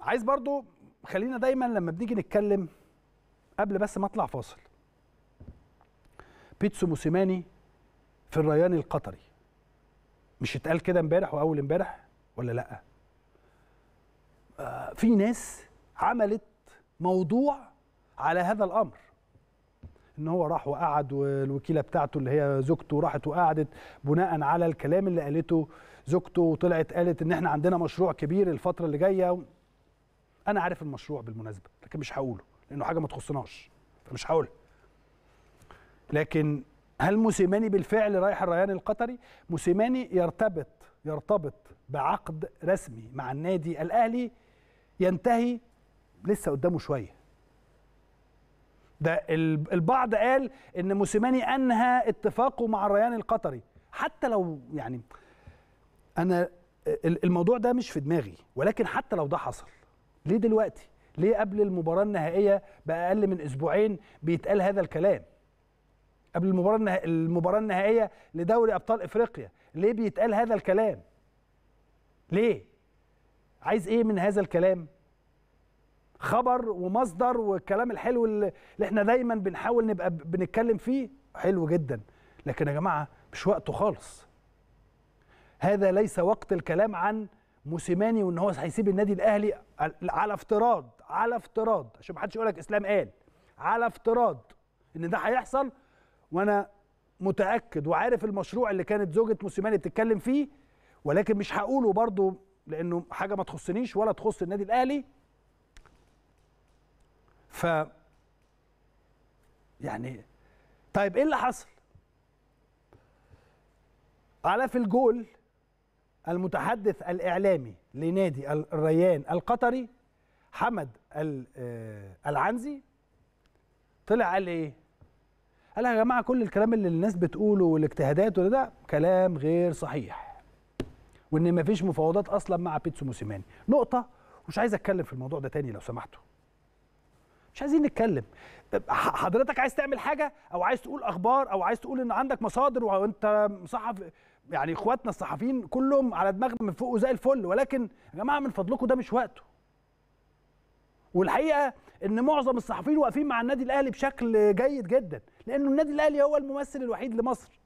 عايز برضو خلينا دايما لما بنيجي نتكلم قبل بس ما اطلع فاصل بيتسو موسيماني في الريان القطري مش اتقال كده امبارح واول امبارح ولا لا آه، في ناس عملت موضوع على هذا الامر ان هو راح وقعد والوكيله بتاعته اللي هي زوجته راحت وقعدت بناء على الكلام اللي قالته زوجته طلعت قالت ان احنا عندنا مشروع كبير الفتره اللي جايه انا عارف المشروع بالمناسبه لكن مش هقوله لانه حاجه ما تخصناش فمش هقولها لكن هل موسيماني بالفعل رايح الريان القطري موسيماني يرتبط يرتبط بعقد رسمي مع النادي الاهلي ينتهي لسه قدامه شويه ده البعض قال ان موسيماني انهى اتفاقه مع الريان القطري حتى لو يعني انا الموضوع ده مش في دماغي ولكن حتى لو ده حصل ليه دلوقتي ليه قبل المباراه النهائيه باقل من اسبوعين بيتقال هذا الكلام قبل المباراه النها... المباراه النهائيه لدوري ابطال افريقيا ليه بيتقال هذا الكلام ليه عايز ايه من هذا الكلام خبر ومصدر والكلام الحلو اللي احنا دايما بنحاول نبقى بنتكلم فيه حلو جدا لكن يا جماعه مش وقته خالص هذا ليس وقت الكلام عن موسيماني وان هو هيسيب النادي الاهلي على افتراض على افتراض عشان ما حدش يقول لك اسلام قال على افتراض ان ده هيحصل وانا متاكد وعارف المشروع اللي كانت زوجة موسيماني بتتكلم فيه ولكن مش هقوله برضه لانه حاجه ما تخصنيش ولا تخص النادي الاهلي ف يعني طيب ايه اللي حصل على في الجول المتحدث الإعلامي لنادي الريان القطري حمد آه، العنزي طلع قال ايه؟ قال يا جماعه كل الكلام اللي الناس بتقوله والاجتهادات وده كلام غير صحيح. وان مفيش مفاوضات اصلا مع بيتسو موسيماني، نقطه ومش عايز اتكلم في الموضوع ده تاني لو سمحتوا. مش عايزين نتكلم. حضرتك عايز تعمل حاجه او عايز تقول اخبار او عايز تقول ان عندك مصادر وانت مصحف يعني اخواتنا الصحفيين كلهم على دماغنا من فوق وزي الفل ولكن يا جماعه من فضلكم ده مش وقته والحقيقه ان معظم الصحفيين واقفين مع النادي الاهلي بشكل جيد جدا لانه النادي الاهلي هو الممثل الوحيد لمصر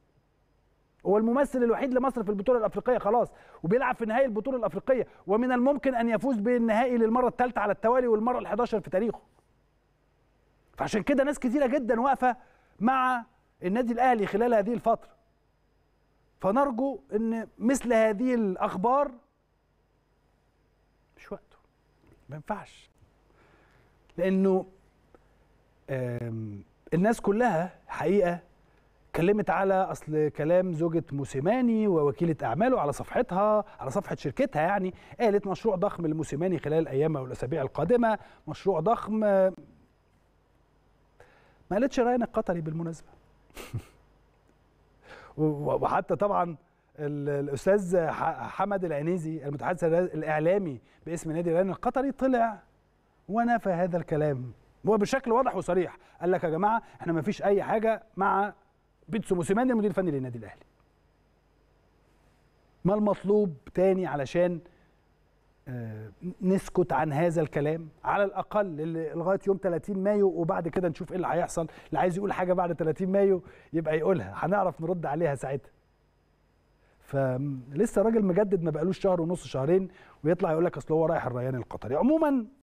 هو الممثل الوحيد لمصر في البطوله الافريقيه خلاص وبيلعب في نهائي البطوله الافريقيه ومن الممكن ان يفوز بالنهائي للمره الثالثه على التوالي والمره ال11 في تاريخه فعشان كده ناس كثيره جدا واقفه مع النادي الاهلي خلال هذه الفتره فنرجو ان مثل هذه الاخبار مش وقته ما ينفعش لانه الناس كلها حقيقه اتكلمت على اصل كلام زوجة موسيماني ووكيلة اعماله على صفحتها على صفحة شركتها يعني قالت مشروع ضخم لموسيماني خلال الايام او الاسابيع القادمة مشروع ضخم ما قالتش راين القطري بالمناسبة وحتى طبعا الاستاذ حمد العنيزي المتحدث الاعلامي باسم نادي الاهلي القطري طلع ونفى هذا الكلام هو بشكل واضح وصريح قال لك يا جماعه احنا ما فيش اي حاجه مع بيتسو موسيماني المدير الفني للنادي الاهلي ما المطلوب تاني علشان آه، نسكت عن هذا الكلام على الاقل لغايه يوم 30 مايو وبعد كده نشوف ايه اللي هيحصل اللي عايز يقول حاجه بعد 30 مايو يبقى يقولها هنعرف نرد عليها ساعتها فلسه راجل مجدد ما بقالوش شهر ونص شهرين ويطلع يقول لك اصل هو رايح الريان القطري عموما